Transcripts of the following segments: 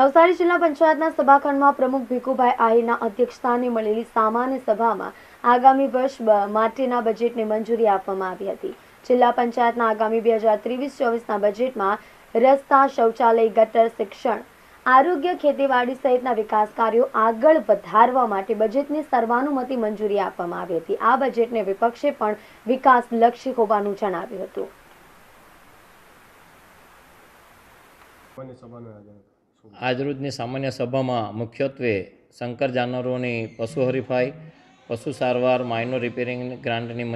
નવસારી જિલ્લા પંચાયતના સભાખંડમાં પ્રમુખ ભીખુભાઈ આહિરના અધ્યક્ષસ્થાને મળેલી સામાન્ય સભામાં આગામી વર્ષ માટેના બજેટને મંજૂરી આપવામાં આવી હતી જિલ્લા પંચાયતના આગામી બે હજાર ત્રેવીસ ચોવીસના બજેટમાં રસ્તા શૌચાલય ગટર શિક્ષણ આરોગ્ય ખેતીવાડી સહિતના વિકાસ કાર્યો આગળ વધારવા માટે બજેટની સર્વાનુમતિ મંજૂરી આપવામાં આવી હતી આ બજેટને વિપક્ષે પણ વિકાસ વિકાસલક્ષી હોવાનું જણાવ્યું હતું આજરોજની સામાન્ય સભામાં મુખ્યત્વે શંકર જાનવરોની પશુ હરીફાઈ પશુ સારવાર માઇનો રિપેરિંગ ગ્રાન્ટની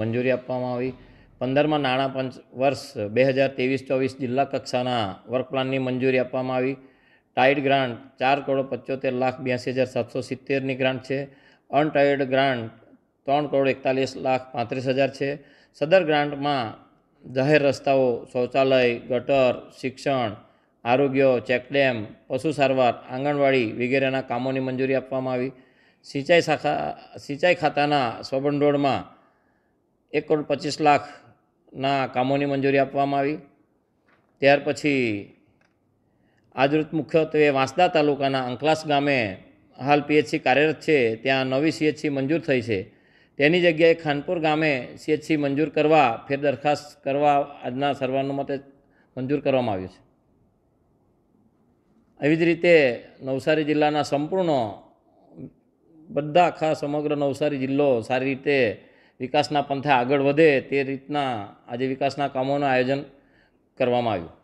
મંજૂરી આપવામાં આવી પંદરમાં નાણાં પંચ વર્ષ બે હજાર ત્રેવીસ ચોવીસ જિલ્લા કક્ષાના વર્ક પ્લાનની મંજૂરી આપવામાં આવી ટાઇડ ગ્રાન્ટ ચાર કરોડ પંચોતેર લાખ બ્યાસી હજાર સાતસો સિત્તેરની ગ્રાન્ટ છે અનટાઇડ ગ્રાન્ટ ત્રણ કરોડ એકતાલીસ લાખ પાંત્રીસ હજાર છે સદર ગ્રાન્ટમાં જાહેર રસ્તાઓ શૌચાલય ગટર શિક્ષણ આરોગ્ય ચેકડેમ પશુ સારવાર આંગણવાડી વગેરેના કામોની મંજૂરી આપવામાં આવી સિંચાઈ શાખા સિંચાઈ ખાતાના સ્વભંડોળમાં એક કરોડ પચીસ લાખના કામોની મંજૂરી આપવામાં આવી ત્યાર પછી આજરૂત મુખ્યત્વે વાંસદા તાલુકાના અંકલાસ ગામે હાલ પીએચસી કાર્યરત છે ત્યાં નવી સીએચસી મંજૂર થઈ છે તેની જગ્યાએ ખાનપુર ગામે સીએચસી મંજૂર કરવા ફેર દરખાસ્ત કરવા આજના સર્વાનુમતે મંજૂર કરવામાં આવ્યું છે એવી જ રીતે નવસારી જિલ્લાના સંપૂર્ણ બધા આખા સમગ્ર નવસારી જિલ્લો સારી રીતે વિકાસના પંથે આગળ વધે તે રીતના આજે વિકાસના કામોનું આયોજન કરવામાં આવ્યું